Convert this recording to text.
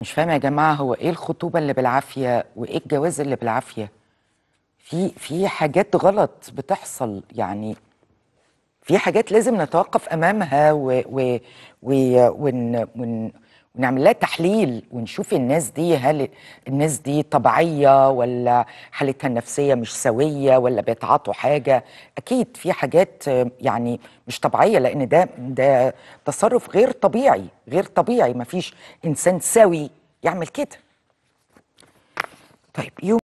مش فاهمه يا جماعه هو ايه الخطوبه اللي بالعافيه وايه الجواز اللي بالعافيه في في حاجات غلط بتحصل يعني في حاجات لازم نتوقف امامها و و و و, و ونعمل لها تحليل ونشوف الناس دي هل الناس دي طبيعيه ولا حالتها النفسيه مش سويه ولا بيتعاطوا حاجه اكيد في حاجات يعني مش طبيعيه لان ده ده تصرف غير طبيعي غير طبيعي ما فيش انسان سوي يعمل كده طيب يوم